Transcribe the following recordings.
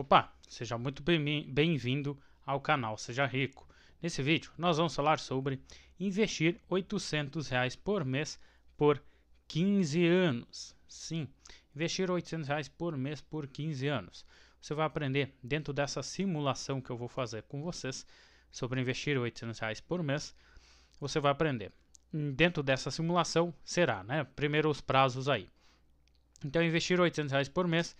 Opa, seja muito bem-vindo ao canal Seja Rico. Nesse vídeo nós vamos falar sobre investir R$ 800 reais por mês por 15 anos. Sim, investir R$ 800 reais por mês por 15 anos. Você vai aprender dentro dessa simulação que eu vou fazer com vocês sobre investir R$ 800 reais por mês. Você vai aprender. Dentro dessa simulação será, né? Primeiro os prazos aí. Então investir R$ 800 reais por mês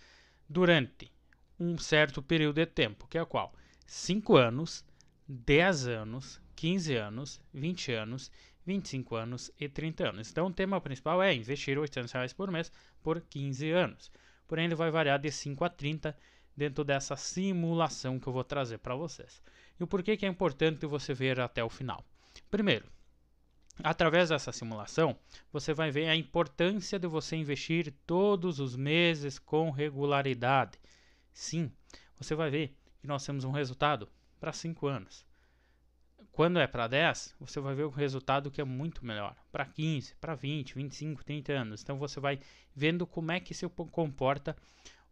durante um certo período de tempo, que é qual? 5 anos, 10 anos, 15 anos, 20 anos, 25 anos e 30 anos. Então, o tema principal é investir R$ 800 reais por mês por 15 anos. Porém, ele vai variar de 5 a 30 dentro dessa simulação que eu vou trazer para vocês. E o porquê que é importante você ver até o final? Primeiro, através dessa simulação, você vai ver a importância de você investir todos os meses com regularidade sim, você vai ver que nós temos um resultado para 5 anos. Quando é para 10, você vai ver um resultado que é muito melhor, para 15, para 20, 25, 30 anos. Então você vai vendo como é que se comporta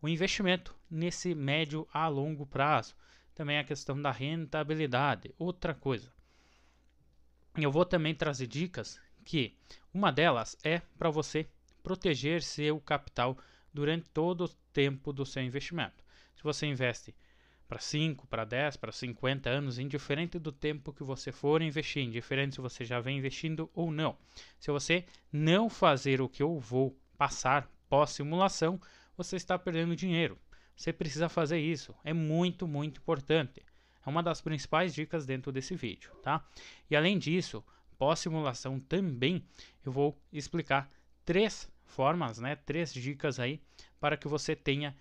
o investimento nesse médio a longo prazo. Também a questão da rentabilidade, outra coisa. Eu vou também trazer dicas que uma delas é para você proteger seu capital durante todo o tempo do seu investimento. Se você investe para 5, para 10, para 50 anos, indiferente do tempo que você for investir, indiferente se você já vem investindo ou não. Se você não fazer o que eu vou passar pós-simulação, você está perdendo dinheiro. Você precisa fazer isso, é muito, muito importante. É uma das principais dicas dentro desse vídeo, tá? E além disso, pós-simulação também eu vou explicar três formas, né, três dicas aí para que você tenha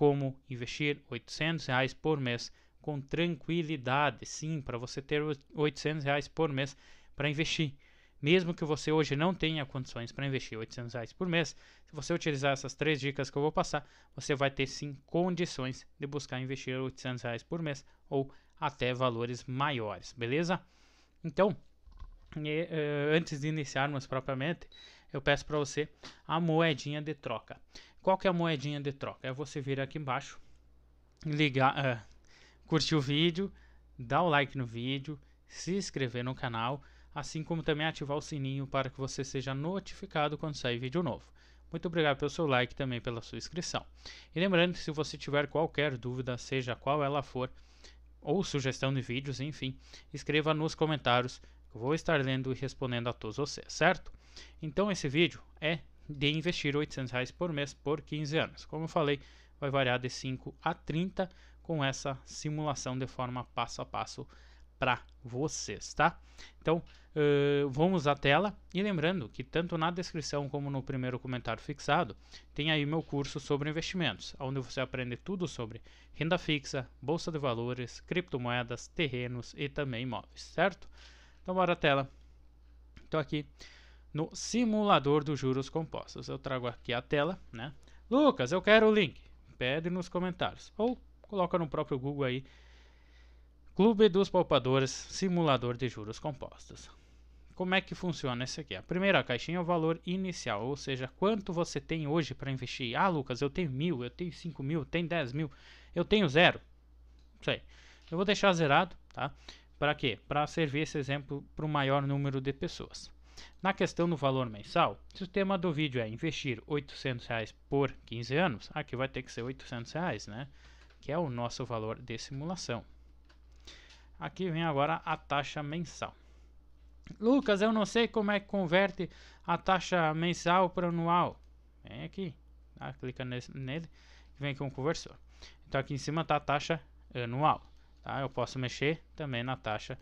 como investir 800 reais por mês com tranquilidade, sim, para você ter 800 reais por mês para investir. Mesmo que você hoje não tenha condições para investir 800 reais por mês, se você utilizar essas três dicas que eu vou passar, você vai ter sim condições de buscar investir 800 reais por mês ou até valores maiores, beleza? Então, e, uh, antes de iniciarmos propriamente, eu peço para você a moedinha de troca. Qual que é a moedinha de troca? É você vir aqui embaixo, ligar, uh, curtir o vídeo, dar o like no vídeo, se inscrever no canal, assim como também ativar o sininho para que você seja notificado quando sair vídeo novo. Muito obrigado pelo seu like e também pela sua inscrição. E lembrando que se você tiver qualquer dúvida, seja qual ela for, ou sugestão de vídeos, enfim, escreva nos comentários. Eu vou estar lendo e respondendo a todos vocês, certo? Então esse vídeo é de investir 800 reais por mês por 15 anos. Como eu falei, vai variar de 5 a 30 com essa simulação de forma passo a passo para vocês, tá? Então, uh, vamos à tela e lembrando que tanto na descrição como no primeiro comentário fixado tem aí meu curso sobre investimentos, onde você aprende tudo sobre renda fixa, bolsa de valores, criptomoedas, terrenos e também imóveis, certo? Então, bora à tela. Então aqui no simulador dos juros compostos. Eu trago aqui a tela, né? Lucas, eu quero o link. Pede nos comentários. Ou coloca no próprio Google aí. Clube dos Poupadores Simulador de Juros Compostos. Como é que funciona isso aqui? A primeira caixinha é o valor inicial, ou seja, quanto você tem hoje para investir. Ah, Lucas, eu tenho mil, eu tenho cinco mil, eu tenho dez mil, eu tenho zero. Isso aí. Eu vou deixar zerado, tá? Para quê? Para servir esse exemplo para o maior número de pessoas. Na questão do valor mensal, se o tema do vídeo é investir R$ 800 reais por 15 anos, aqui vai ter que ser R$ 800, reais, né? que é o nosso valor de simulação. Aqui vem agora a taxa mensal. Lucas, eu não sei como é que converte a taxa mensal para anual. Vem aqui, tá? clica nesse, nele, vem com o conversor. Então aqui em cima está a taxa anual. Tá? Eu posso mexer também na taxa,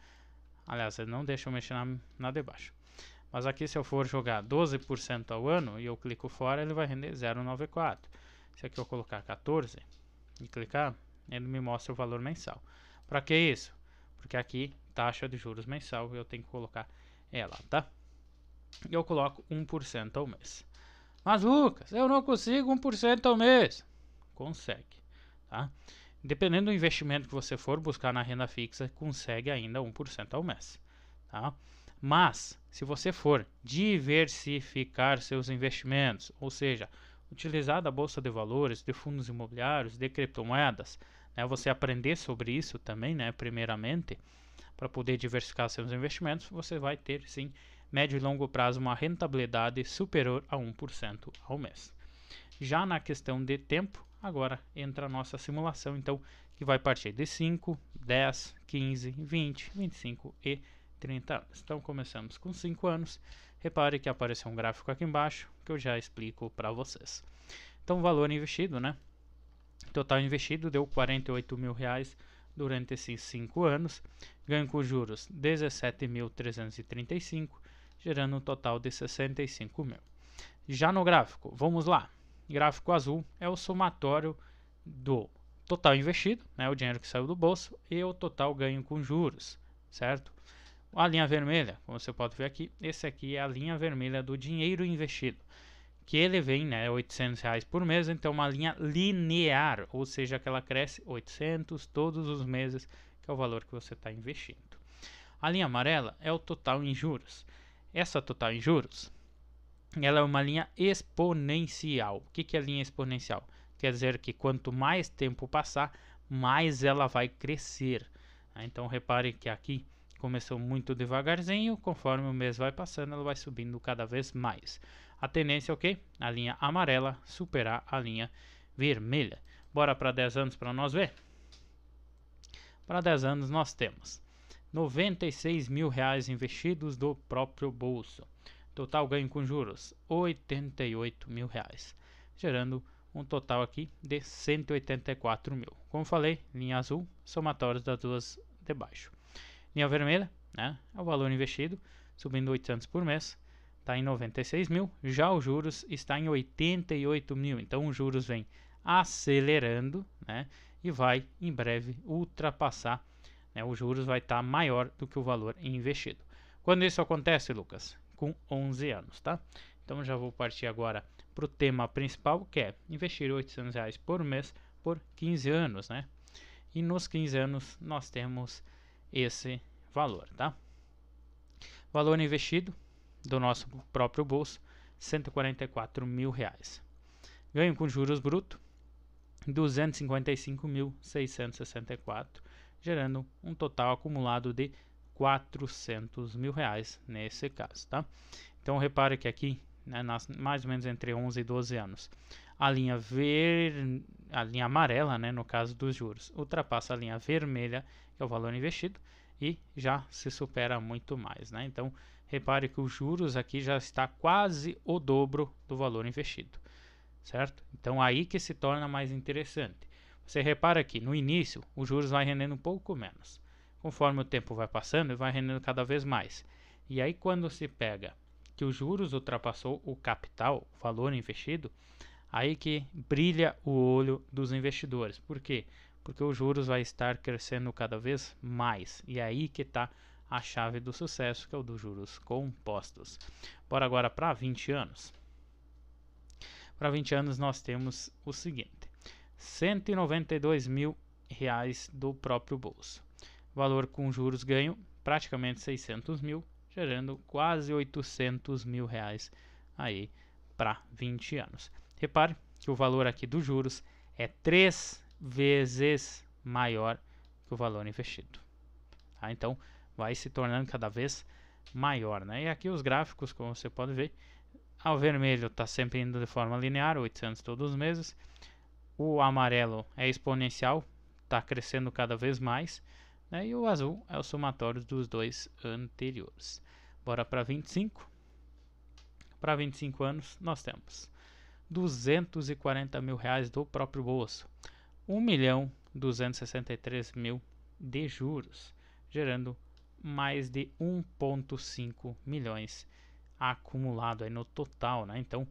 aliás, não deixa eu mexer na, na de baixo. Mas aqui se eu for jogar 12% ao ano e eu clico fora, ele vai render 0,94. Se aqui eu colocar 14 e clicar, ele me mostra o valor mensal. Para que isso? Porque aqui taxa de juros mensal, eu tenho que colocar ela, tá? e Eu coloco 1% ao mês. Mas Lucas, eu não consigo 1% ao mês. Consegue, tá? Dependendo do investimento que você for buscar na renda fixa, consegue ainda 1% ao mês, tá? Mas se você for diversificar seus investimentos, ou seja, utilizar da bolsa de valores, de fundos imobiliários, de criptomoedas, né, você aprender sobre isso também, né, primeiramente, para poder diversificar seus investimentos, você vai ter sim médio e longo prazo uma rentabilidade superior a 1% ao mês. Já na questão de tempo, agora entra a nossa simulação, então, que vai partir de 5, 10, 15, 20, 25 e 30 anos. Então começamos com 5 anos. Repare que apareceu um gráfico aqui embaixo que eu já explico para vocês. Então valor investido, né? Total investido deu 48 mil reais durante esses 5 anos. Ganho com juros 17.335, gerando um total de 65 mil. Já no gráfico, vamos lá. Gráfico azul é o somatório do total investido, né, o dinheiro que saiu do bolso, e o total ganho com juros, certo? A linha vermelha, como você pode ver aqui, esse aqui é a linha vermelha do dinheiro investido, que ele vem, né, 800 reais por mês, então uma linha linear, ou seja, que ela cresce 800 todos os meses, que é o valor que você está investindo. A linha amarela é o total em juros. Essa total em juros, ela é uma linha exponencial. O que, que é a linha exponencial? Quer dizer que quanto mais tempo passar, mais ela vai crescer. Então repare que aqui Começou muito devagarzinho, conforme o mês vai passando, ela vai subindo cada vez mais. A tendência é o quê? A linha amarela superar a linha vermelha. Bora para 10 anos para nós ver? Para 10 anos nós temos 96 mil reais investidos do próprio bolso. Total ganho com juros 88 mil reais, gerando um total aqui de 184 mil. Como falei, linha azul, somatórios das duas de baixo. Linha vermelha, né? É o valor investido, subindo 800 por mês, está em 96 mil. Já os juros está em 88 mil. Então os juros vem acelerando, né? E vai em breve ultrapassar. Né? Os juros vai estar tá maior do que o valor investido. Quando isso acontece, Lucas? Com 11 anos, tá? Então já vou partir agora para o tema principal, que é investir 800 reais por mês por 15 anos, né? E nos 15 anos nós temos esse valor, tá? Valor investido do nosso próprio bolso, 144 mil reais. Ganho com juros bruto, 255.664, gerando um total acumulado de 400 mil reais nesse caso, tá? Então repare que aqui, né, nas, mais ou menos entre 11 e 12 anos, a linha ver... a linha amarela, né, no caso dos juros, ultrapassa a linha vermelha, que é o valor investido, e já se supera muito mais, né? Então, repare que os juros aqui já está quase o dobro do valor investido, certo? Então, aí que se torna mais interessante. Você repara que no início os juros vai rendendo um pouco menos. Conforme o tempo vai passando, ele vai rendendo cada vez mais. E aí quando se pega que os juros ultrapassou o capital, o valor investido, Aí que brilha o olho dos investidores. Por quê? Porque os juros vai estar crescendo cada vez mais. E é aí que está a chave do sucesso, que é o dos juros compostos. Bora agora para 20 anos. Para 20 anos nós temos o seguinte: 192 mil reais do próprio bolso. Valor com juros ganho praticamente 600 mil, gerando quase 800 mil reais aí para 20 anos. Repare que o valor aqui dos juros é três vezes maior que o valor investido. Tá? Então, vai se tornando cada vez maior. Né? E aqui os gráficos, como você pode ver, ao vermelho está sempre indo de forma linear, 800 todos os meses. O amarelo é exponencial, está crescendo cada vez mais. Né? E o azul é o somatório dos dois anteriores. Bora para 25. Para 25 anos, nós temos 240 mil reais do próprio bolso, 1 milhão 263 mil de juros, gerando mais de 1,5 milhões acumulado aí no total, né? Então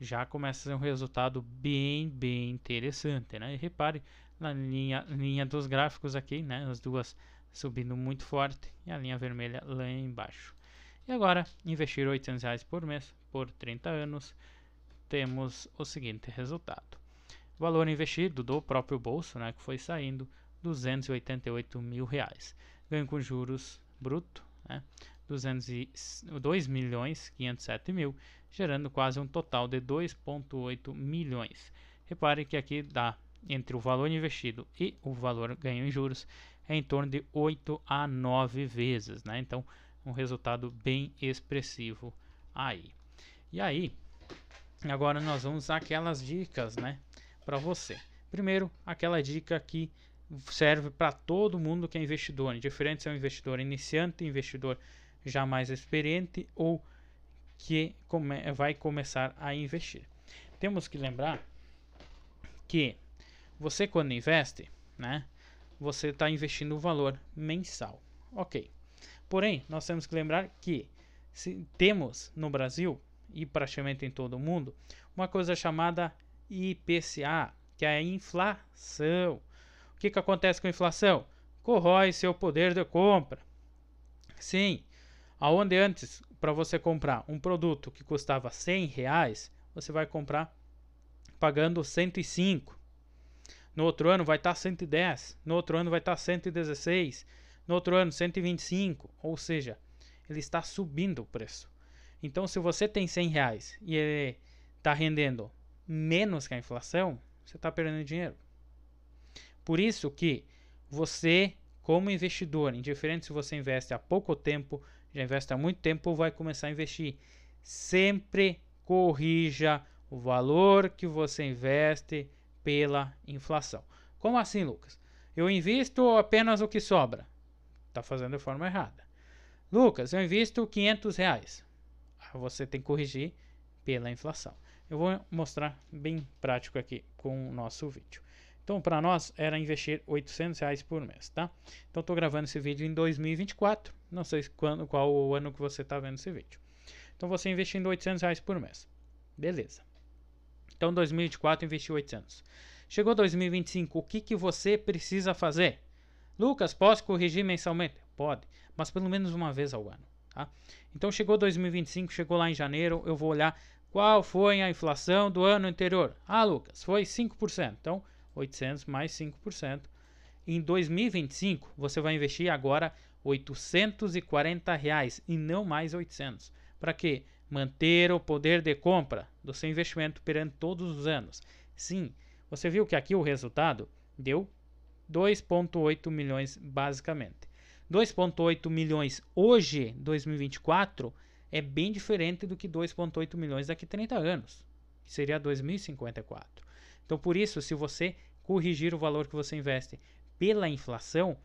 já começa a ser um resultado bem, bem interessante, né? E repare na linha, linha dos gráficos aqui, né? As duas subindo muito forte e a linha vermelha lá embaixo. E agora investir 800 reais por mês por 30 anos temos o seguinte resultado. O valor investido do próprio bolso, né, que foi saindo, 288 mil reais. Ganho com juros bruto, né, 2 milhões 507 mil, gerando quase um total de 2,8 milhões. Repare que aqui dá entre o valor investido e o valor ganho em juros é em torno de 8 a 9 vezes, né? Então, um resultado bem expressivo aí. E aí, Agora nós vamos aquelas dicas, né, para você. Primeiro, aquela dica que serve para todo mundo que é investidor, indiferente se é um investidor iniciante, investidor já mais experiente ou que come vai começar a investir. Temos que lembrar que você quando investe, né, você está investindo o valor mensal, ok? Porém, nós temos que lembrar que se temos no Brasil e praticamente em todo o mundo, uma coisa chamada IPCA, que é a inflação. O que, que acontece com a inflação? Corrói seu poder de compra. Sim, aonde antes, para você comprar um produto que custava 100 reais, você vai comprar pagando 105. No outro ano vai estar tá 110, no outro ano vai estar tá 116, no outro ano 125, ou seja, ele está subindo o preço. Então, se você tem 100 reais e ele está rendendo menos que a inflação, você está perdendo dinheiro. Por isso que você, como investidor, indiferente se você investe há pouco tempo, já investe há muito tempo ou vai começar a investir, sempre corrija o valor que você investe pela inflação. Como assim, Lucas? Eu invisto apenas o que sobra. Está fazendo de forma errada. Lucas, eu invisto 500 reais você tem que corrigir pela inflação. Eu vou mostrar bem prático aqui com o nosso vídeo. Então, para nós, era investir 800 reais por mês, tá? Então, estou gravando esse vídeo em 2024. Não sei quando, qual o ano que você está vendo esse vídeo. Então, você investindo 800 reais por mês. Beleza. Então, 2024, investiu 800. Chegou 2025, o que, que você precisa fazer? Lucas, posso corrigir mensalmente? Pode, mas pelo menos uma vez ao ano. Tá? Então chegou 2025, chegou lá em janeiro, eu vou olhar qual foi a inflação do ano anterior. Ah, Lucas, foi 5%. Então, 800 mais 5%. Em 2025, você vai investir agora 840 reais e não mais 800. Para quê? Manter o poder de compra do seu investimento perante todos os anos. Sim, você viu que aqui o resultado deu 2,8 milhões basicamente. 2,8 milhões hoje, 2024, é bem diferente do que 2,8 milhões daqui a 30 anos, que seria 2054. Então, por isso, se você corrigir o valor que você investe pela inflação,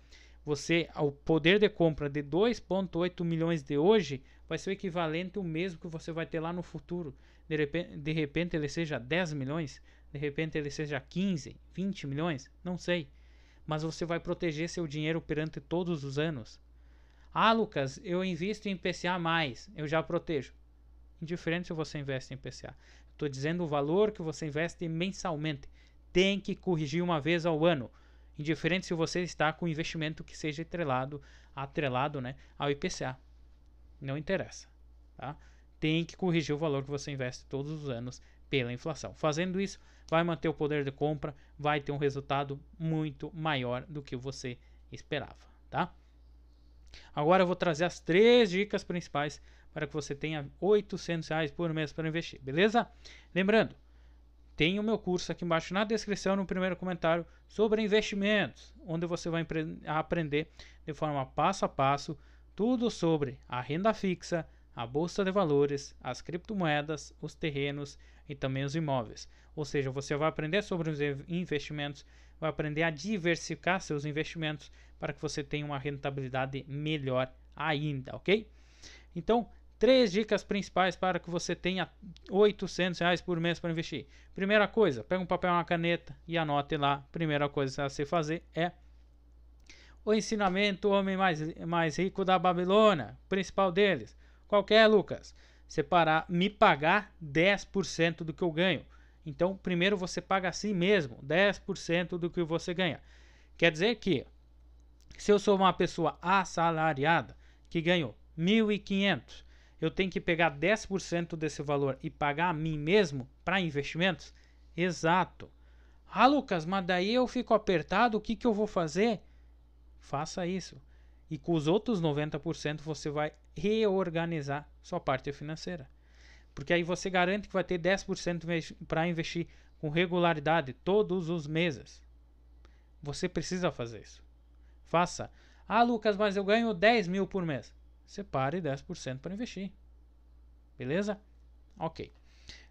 você, ao poder de compra de 2,8 milhões de hoje, vai ser o equivalente ao mesmo que você vai ter lá no futuro. De repente, de repente ele seja 10 milhões, de repente ele seja 15, 20 milhões, não sei mas você vai proteger seu dinheiro perante todos os anos. Ah, Lucas, eu invisto em PCA mais, eu já protejo. Indiferente se você investe em PCA. Estou dizendo o valor que você investe mensalmente. Tem que corrigir uma vez ao ano. Indiferente se você está com investimento que seja atrelado, atrelado né, ao IPCA. Não interessa. Tá? Tem que corrigir o valor que você investe todos os anos pela inflação. Fazendo isso, vai manter o poder de compra, vai ter um resultado muito maior do que você esperava, tá? Agora eu vou trazer as três dicas principais para que você tenha 800 reais por mês para investir, beleza? Lembrando, tem o meu curso aqui embaixo na descrição, no primeiro comentário, sobre investimentos, onde você vai aprender de forma passo a passo tudo sobre a renda fixa, a bolsa de valores, as criptomoedas, os terrenos, e também os imóveis. Ou seja, você vai aprender sobre os investimentos, vai aprender a diversificar seus investimentos para que você tenha uma rentabilidade melhor ainda, ok? Então, três dicas principais para que você tenha 800 reais por mês para investir. Primeira coisa, pega um papel e uma caneta e anote lá. Primeira coisa a se fazer é o ensinamento homem mais, mais rico da Babilônia, principal deles. Qual que é, Lucas? separar, me pagar 10% do que eu ganho. Então, primeiro você paga a si mesmo 10% do que você ganha. Quer dizer que se eu sou uma pessoa assalariada que ganhou 1.500, eu tenho que pegar 10% desse valor e pagar a mim mesmo para investimentos? Exato. Ah, Lucas, mas daí eu fico apertado, o que, que eu vou fazer? Faça isso. E com os outros 90% você vai reorganizar sua parte financeira. Porque aí você garante que vai ter 10% para investir com regularidade todos os meses. Você precisa fazer isso. Faça. Ah, Lucas, mas eu ganho 10 mil por mês. Separe 10% para investir. Beleza? Ok.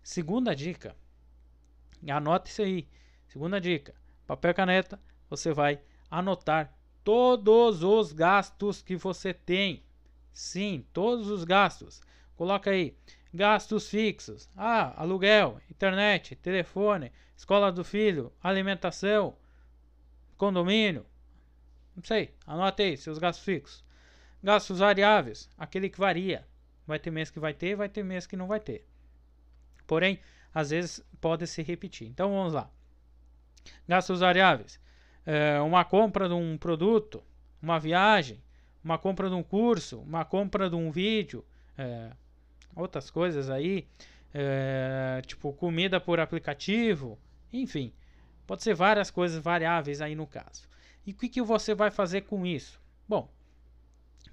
Segunda dica. Anote isso aí. Segunda dica. Papel e caneta. Você vai anotar todos os gastos que você tem. Sim, todos os gastos. Coloca aí gastos fixos. Ah, aluguel, internet, telefone, escola do filho, alimentação, condomínio. Não sei, anote aí seus gastos fixos. Gastos variáveis, aquele que varia. Vai ter mês que vai ter, vai ter mês que não vai ter. Porém, às vezes pode se repetir. Então vamos lá. Gastos variáveis é, uma compra de um produto, uma viagem, uma compra de um curso, uma compra de um vídeo, é, outras coisas aí, é, tipo comida por aplicativo, enfim, pode ser várias coisas variáveis aí no caso. E o que, que você vai fazer com isso? Bom,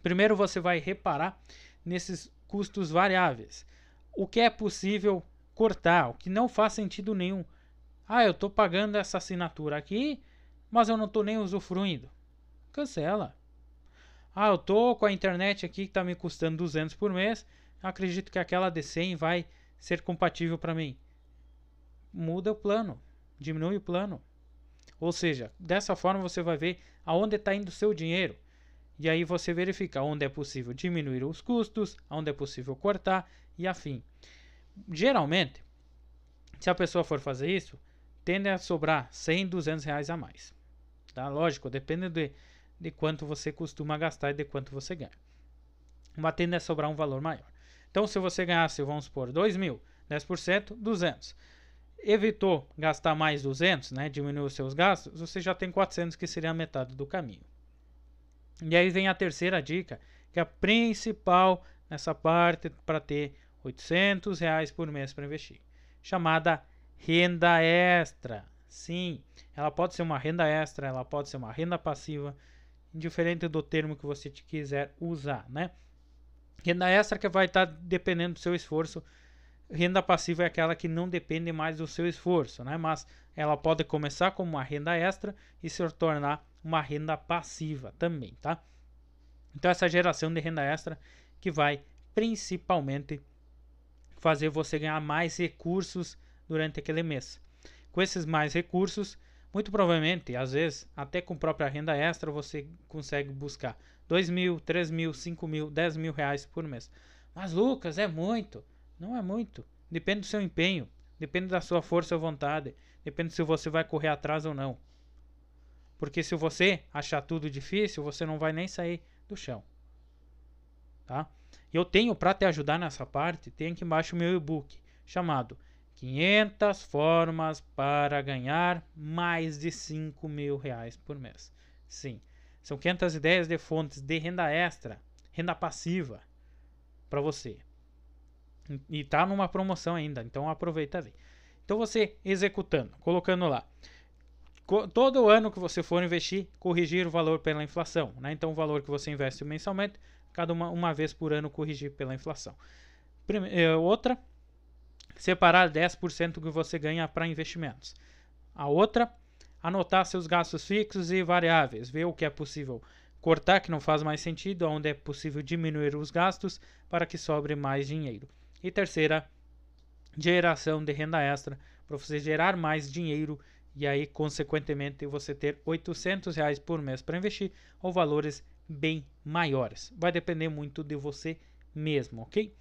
primeiro você vai reparar nesses custos variáveis, o que é possível cortar, o que não faz sentido nenhum. Ah, eu estou pagando essa assinatura aqui, mas eu não estou nem usufruindo. Cancela. Ah, eu estou com a internet aqui que está me custando 200 por mês. Acredito que aquela de 100 vai ser compatível para mim. Muda o plano, diminui o plano. Ou seja, dessa forma você vai ver aonde está indo o seu dinheiro. E aí você verifica onde é possível diminuir os custos, onde é possível cortar e afim. Geralmente, se a pessoa for fazer isso, tende a sobrar 100, 200 reais a mais. Tá? Lógico, depende de, de quanto você costuma gastar e de quanto você ganha. Uma tenda é sobrar um valor maior. Então, se você ganhasse, vamos supor, 2 mil, 10%, 200. Evitou gastar mais 200, né, diminuiu os seus gastos, você já tem 400, que seria a metade do caminho. E aí vem a terceira dica, que é a principal nessa parte para ter 800 reais por mês para investir, chamada renda extra. Sim, ela pode ser uma renda extra, ela pode ser uma renda passiva, indiferente do termo que você quiser usar, né? Renda extra que vai estar tá dependendo do seu esforço. Renda passiva é aquela que não depende mais do seu esforço, né? Mas ela pode começar como uma renda extra e se tornar uma renda passiva também, tá? Então essa geração de renda extra que vai principalmente fazer você ganhar mais recursos durante aquele mês. Com esses mais recursos, muito provavelmente, às vezes, até com própria renda extra, você consegue buscar 2 mil, 3 mil, 5 mil, 10 mil reais por mês. Mas, Lucas, é muito. Não é muito. Depende do seu empenho, depende da sua força ou vontade, depende se você vai correr atrás ou não. Porque se você achar tudo difícil, você não vai nem sair do chão. Tá? Eu tenho para te ajudar nessa parte, tem aqui embaixo o meu e-book chamado 500 formas para ganhar mais de 5 mil reais por mês. Sim, são 500 ideias de fontes de renda extra, renda passiva, para você. E tá numa promoção ainda, então aproveita aí. Então você executando, colocando lá. Todo ano que você for investir, corrigir o valor pela inflação. Né? Então o valor que você investe mensalmente, cada uma, uma vez por ano corrigir pela inflação. Prime eh, outra, separar 10% que você ganha para investimentos. A outra, anotar seus gastos fixos e variáveis, ver o que é possível cortar, que não faz mais sentido, onde é possível diminuir os gastos para que sobre mais dinheiro. E terceira, geração de renda extra, para você gerar mais dinheiro e aí, consequentemente, você ter 800 reais por mês para investir ou valores bem maiores. Vai depender muito de você mesmo, ok?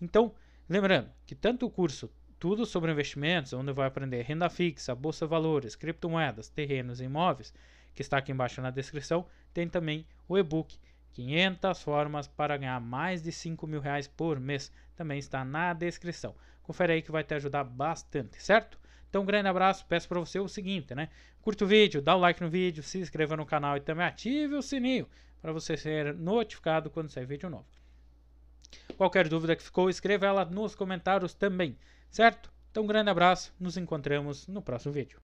Então, Lembrando que tanto o curso Tudo sobre Investimentos, onde vai aprender renda fixa, bolsa valores, criptomoedas, terrenos e imóveis, que está aqui embaixo na descrição, tem também o e-book 500 formas para ganhar mais de 5 mil reais por mês, também está na descrição. Confere aí que vai te ajudar bastante, certo? Então, um grande abraço. Peço para você o seguinte, né? Curta o vídeo, dá o like no vídeo, se inscreva no canal e também ative o sininho para você ser notificado quando sair vídeo novo. Qualquer dúvida que ficou, escreva ela nos comentários também, certo? Então, um grande abraço, nos encontramos no próximo vídeo.